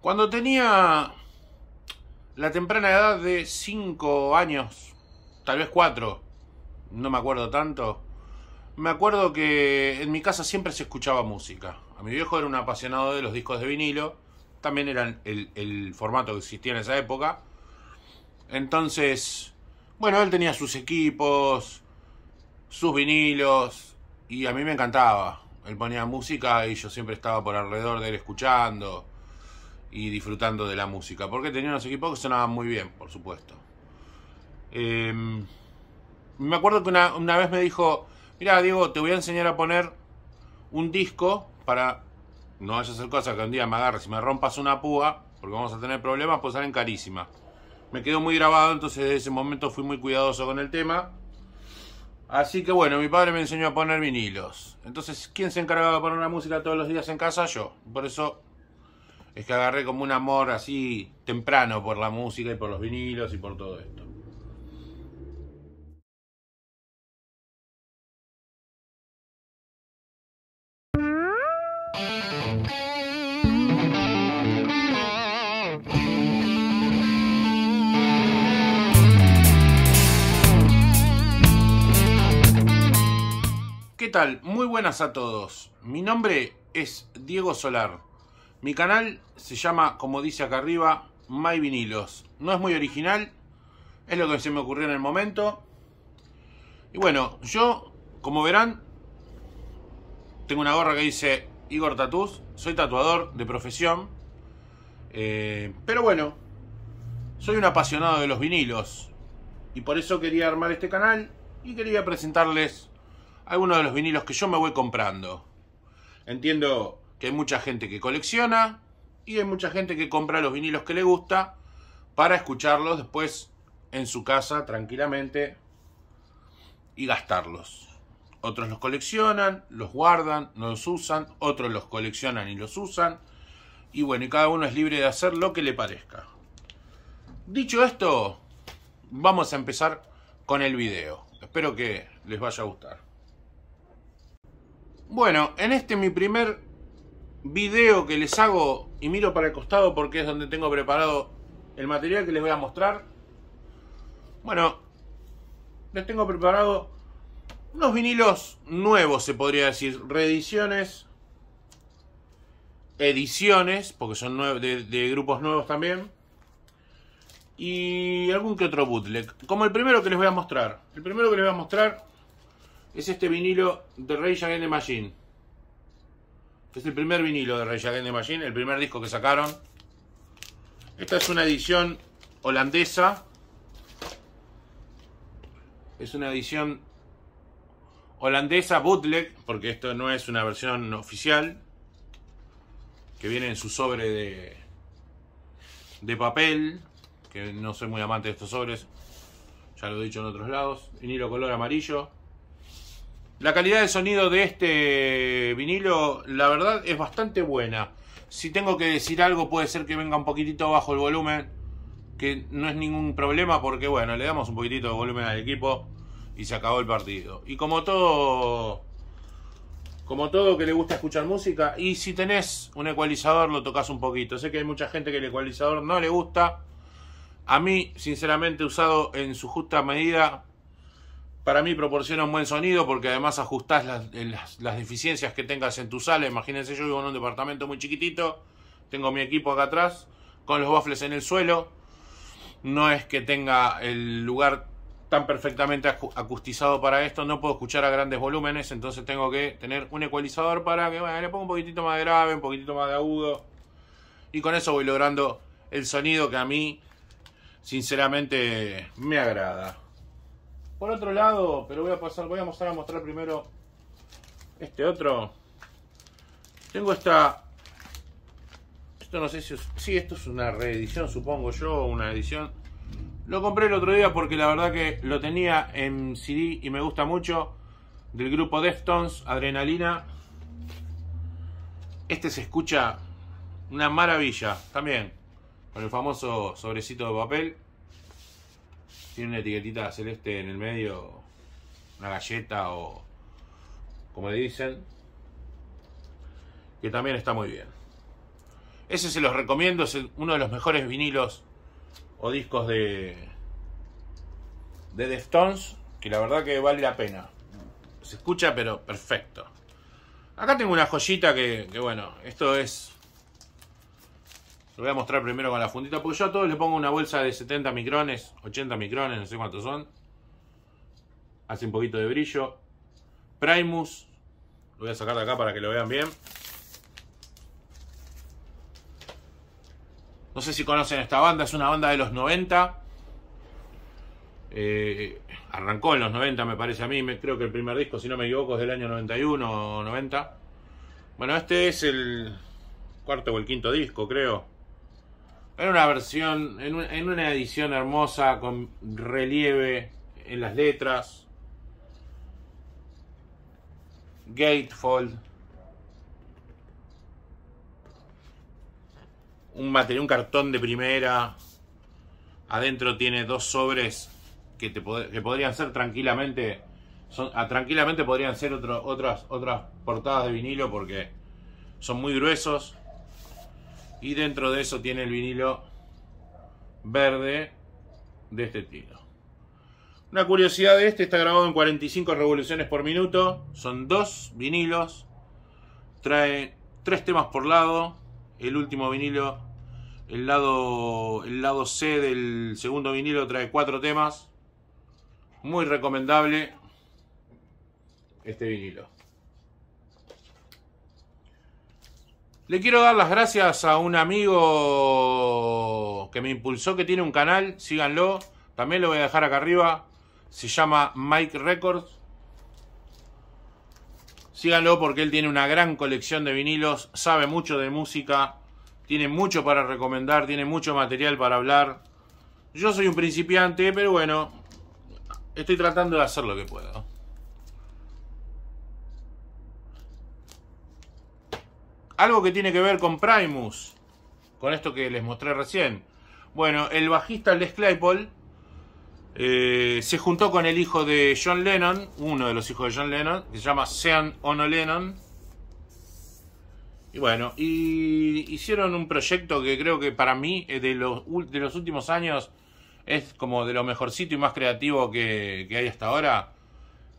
Cuando tenía la temprana edad de 5 años, tal vez 4, no me acuerdo tanto, me acuerdo que en mi casa siempre se escuchaba música. A mi viejo era un apasionado de los discos de vinilo, también era el, el formato que existía en esa época. Entonces, bueno, él tenía sus equipos, sus vinilos, y a mí me encantaba. Él ponía música y yo siempre estaba por alrededor de él escuchando y disfrutando de la música, porque tenía unos equipos que sonaban muy bien, por supuesto. Em, me acuerdo que una, vez me dijo, mira, Diego, te voy a enseñar a poner un disco para no vaya a cosa que un día me agarres y me rompas una púa, porque vamos a tener problemas, pues salen carísimas. Me quedó muy grabado, entonces desde ese momento fui muy cuidadoso con el tema. Así que bueno, mi padre me enseñó a poner vinilos. Entonces, ¿quién se encargaba de poner la música todos los días en casa? Yo. Por eso es que agarré como un amor así temprano por la música y por los vinilos y por todo esto. ¿Qué tal? Muy buenas a todos. Mi nombre es Diego Solar. Mi canal se llama, como dice acá arriba, My Vinilos. No es muy original, es lo que se me ocurrió en el momento. Y bueno, yo, como verán, tengo una gorra que dice Igor Tatús. Soy tatuador de profesión. Eh, pero bueno, soy un apasionado de los vinilos. Y por eso quería armar este canal y quería presentarles algunos de los vinilos que yo me voy comprando. Entiendo que hay mucha gente que colecciona y hay mucha gente que compra los vinilos que le gusta para escucharlos después en su casa tranquilamente y gastarlos. Otros los coleccionan, los guardan, no los usan, otros los coleccionan y los usan. Y bueno, y cada uno es libre de hacer lo que le parezca. Dicho esto, vamos a empezar con el video. Espero que les vaya a gustar. Bueno, en este mi primer video que les hago y miro para el costado porque es donde tengo preparado el material que les voy a mostrar. Bueno, les tengo preparado unos vinilos nuevos, se podría decir, reediciones, ediciones, porque son de, de grupos nuevos también. Y algún que otro bootleg. Como el primero que les voy a mostrar. El primero que les voy a mostrar es este vinilo de Rage Against the Machine. Es el primer vinilo de Rage Against the Machine, el primer disco que sacaron. Esta es una edición holandesa. Es una edición holandesa bootleg, porque esto no es una versión oficial. Que viene en su sobre de, de papel. Que no soy muy amante de estos sobres. Ya lo he dicho en otros lados. Vinilo color amarillo. La calidad de sonido de este vinilo, la verdad, es bastante buena. Si tengo que decir algo, puede ser que venga un poquitito bajo el volumen, que no es ningún problema porque, bueno, le damos un poquitito de volumen al equipo y se acabó el partido. Y como todo, como todo que le gusta escuchar música, y si tenés un ecualizador, lo tocas un poquito. Sé que hay mucha gente que el ecualizador no le gusta. A mí, sinceramente, he usado en su justa medida, para mí proporciona un buen sonido porque además ajustás eh, las, deficiencias que tengas en tu sala. Imagínense, yo vivo en un departamento muy chiquitito, tengo mi equipo acá atrás, con los bofles en el suelo. No es que tenga el lugar tan perfectamente acustizado para esto, no puedo escuchar a grandes volúmenes, entonces tengo que tener un ecualizador para que le ponga un poquitito más de grave, un poquitito más de agudo. Y con eso voy logrando el sonido que a mí, sinceramente, me agrada. Por otro lado, pero voy a pasar, voy a mostrar, a mostrar primero este otro. Tengo esta. Esto no sé si sí, esto es una reedición, supongo yo, una edición. Lo compré el otro día porque la verdad que lo tenía en CD y me gusta mucho. Del grupo Deftones, Adrenalina. Este se escucha una maravilla también. Con el famoso sobrecito de papel tiene una etiquetita celeste en el medio, una galleta o como le dicen, que también está muy bien. Ese se los recomiendo, es uno de los mejores vinilos o discos de, de Deftones, que la verdad que vale la pena. Se escucha, pero perfecto. Acá tengo una joyita que, que bueno, esto es lo voy a mostrar primero con la fundita, porque yo a todos le pongo una bolsa de 70 micrones, 80 micrones, no sé cuántos son. Hace un poquito de brillo. Primus, lo voy a sacar de acá para que lo vean bien. No sé si conocen esta banda, es una banda de los 90. Eh, arrancó en los 90, me parece a mí. Me, creo que el primer disco, si no me equivoco, es del año 91 o 90. Bueno, este es el cuarto o el quinto disco, creo. Era una versión, en, una edición hermosa, con relieve en las letras. Gatefold. Un cartón de primera. Adentro tiene dos sobres que, te podrían ser tranquilamente. Ah, tranquilamente podrían ser otras, otras portadas de vinilo porque son muy gruesos. Y dentro de eso tiene el vinilo verde de este estilo. Una curiosidad de este, está grabado en 45 revoluciones por minuto. Son dos vinilos. Trae tres temas por lado. El último vinilo, el lado, el lado C del segundo vinilo trae cuatro temas. Muy recomendable este vinilo. Le quiero dar las gracias a un amigo que me impulsó, que tiene un canal, síganlo. También lo voy a dejar acá arriba. Se llama Mike Records. Síganlo porque él tiene una gran colección de vinilos, sabe mucho de música, tiene mucho para recomendar, tiene mucho material para hablar. Yo soy un principiante, pero bueno, estoy tratando de hacer lo que puedo. Algo que tiene que ver con Primus, con esto que les mostré recién. Bueno, el bajista Les Claypole eh, se juntó con el hijo de John Lennon, uno de los hijos de John Lennon, que se llama Sean Ono Lennon. Y bueno, hicieron un proyecto que creo que para mí eh, de los, últimos años es como de lo mejorcito y más creativo que, hay hasta ahora,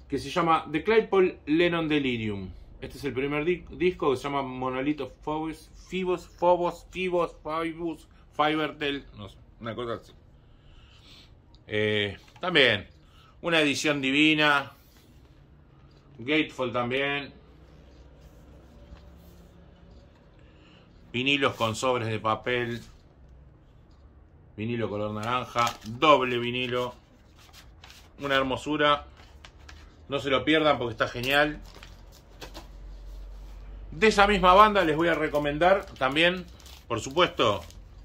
que se llama The Claypole Lennon Delirium. Este es el primer disco que se llama Monolito Phobos, Phibos, Phobos, Phibos, Phibus, Fibertel, no sé, una cosa así. Eh, también, una edición divina. Gatefold también. Vinilos con sobres de papel. Vinilo color naranja. Doble vinilo. Una hermosura. No se lo pierdan porque está genial. De esa misma banda les voy a recomendar también, por supuesto,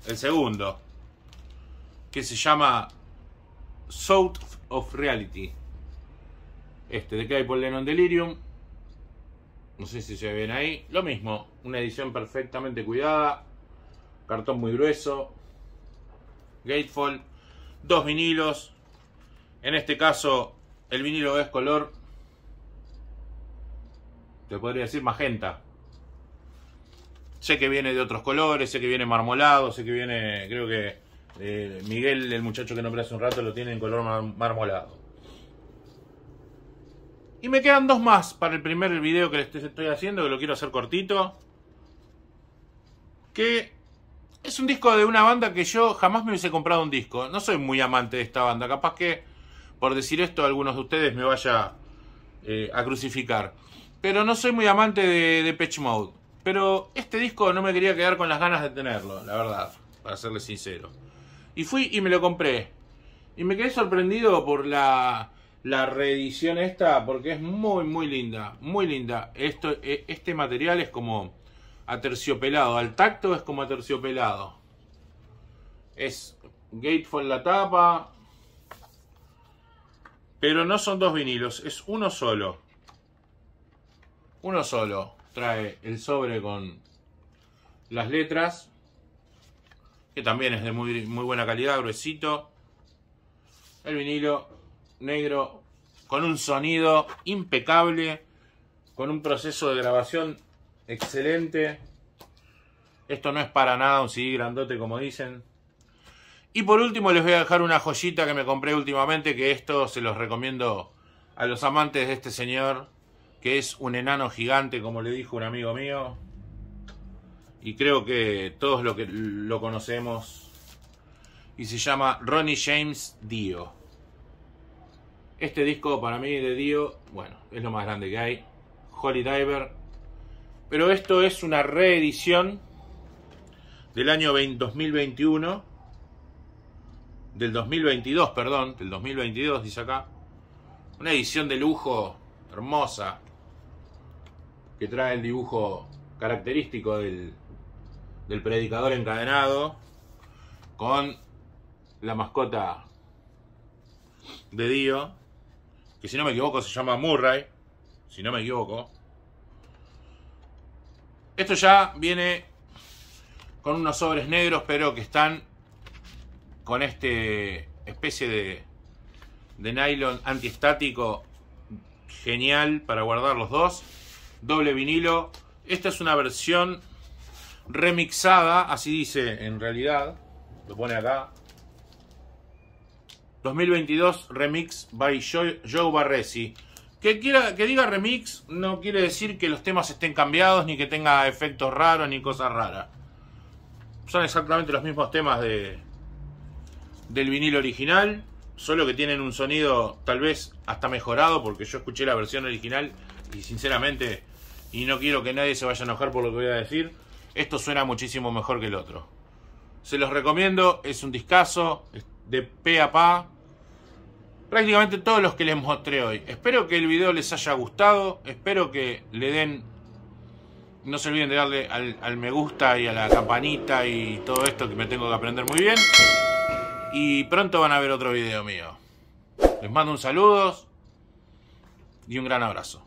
el segundo, que se llama South of Reality. Este, de Claypool Lennon Delirium. No sé si se ven ahí. Lo mismo, una edición perfectamente cuidada. Cartón muy grueso. Gatefold. Dos vinilos. En este caso, el vinilo es color. Te podría decir magenta. Sé que viene de otros colores, sé que viene marmolado, sé que viene, creo que eh, Miguel, el muchacho que nombré hace un rato, lo tiene en color marmolado. Y me quedan dos más para el primer video que les estoy haciendo, que lo quiero hacer cortito. Que es un disco de una banda que yo jamás me hubiese comprado un disco. No soy muy amante de esta banda. Capaz que por decir esto algunos de ustedes me vaya eh, a crucificar. Pero no soy muy amante de, de Pitch Mode. Pero este disco no me quería quedar con las ganas de tenerlo, la verdad, para serles sincero. Y fui y me lo compré. Y me quedé sorprendido por la, la reedición esta, porque es muy, muy linda. Muy linda. Esto, e, este material es como aterciopelado. Al tacto es como aterciopelado. Es Gatefold la tapa. Pero no son dos vinilos, es uno solo. Uno solo trae el sobre con las letras, que también es de muy, buena calidad, gruesito. El vinilo negro con un sonido impecable, con un proceso de grabación excelente. Esto no es para nada un CD grandote como dicen. Y por último les voy a dejar una joyita que me compré últimamente, que esto se los recomiendo a los amantes de este señor, que es un enano gigante, como le dijo un amigo mío. Y creo que todos lo, que, lo conocemos. Y se llama Ronnie James Dio. Este disco para mí de Dio, bueno, es lo más grande que hay. Holy Diver. Pero esto es una reedición del año 2021. Del 2022, perdón. Del 2022, dice acá. Una edición de lujo hermosa que trae el dibujo característico del, predicador encadenado con la mascota de Dio, que si no me equivoco se llama Murray, si no me equivoco. Esto ya viene con unos sobres negros, pero que están con este especie de, de nylon antiestático genial para guardar los dos doble vinilo. Esta es una versión remixada, así dice en realidad, lo pone acá. 2022 Remix by Joe, Barresi. Que, quiera, que diga remix no quiere decir que los temas estén cambiados, ni que tenga efectos raros, ni cosas raras. Son exactamente los mismos temas de, del vinilo original, solo que tienen un sonido tal vez hasta mejorado, porque yo escuché la versión original y sinceramente, y no quiero que nadie se vaya a enojar por lo que voy a decir, esto suena muchísimo mejor que el otro. Se los recomiendo, es un discazo de pe a pa. Prácticamente todos los que les mostré hoy. Espero que el video les haya gustado, espero que le den... No se olviden de darle al, me gusta y a la campanita y todo esto que me tengo que aprender muy bien. Y pronto van a ver otro video mío. Les mando un saludo y un gran abrazo.